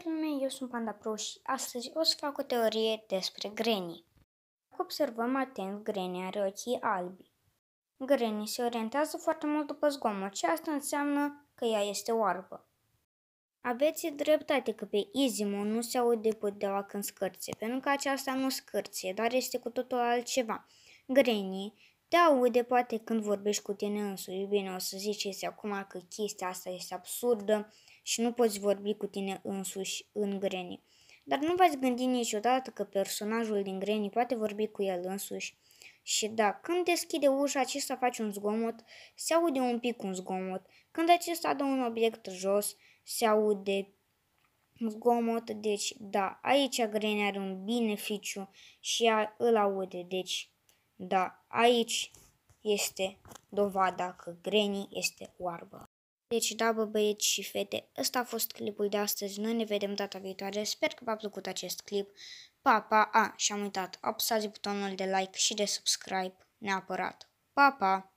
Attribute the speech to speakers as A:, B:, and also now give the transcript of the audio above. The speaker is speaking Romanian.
A: salutare lume, eu sunt Panda Pro și astăzi o să fac o teorie despre grenii. Dacă observăm atent, grenii are ochii albi. Grenii se orientează foarte mult după zgomot și asta înseamnă că ea este oarbă. Aveți dreptate că pe Izimo nu se aude puteaua când scârție, pentru că aceasta nu scârție, dar este cu totul altceva. Grenii te aude poate când vorbești cu tine însuși. Bine, o să ziceți acum că chestia asta este absurdă, și nu poți vorbi cu tine însuși în Granny. Dar nu v-ați gândit niciodată că personajul din Granny poate vorbi cu el însuși? Și da, când deschide ușa, acesta face un zgomot, se aude un pic un zgomot. Când acesta dă un obiect jos, se aude zgomot. Deci, da, aici Granny are un beneficiu și ea îl aude. Deci, da, aici este dovada că Granny este oarbă. Deci da, bă, băieți și fete, ăsta a fost clipul de astăzi. Noi ne vedem data viitoare. Sper că v-a plăcut acest clip. Pa, pa, a, și-am uitat. Apăsați butonul de like și de subscribe neapărat.
B: Pa, pa!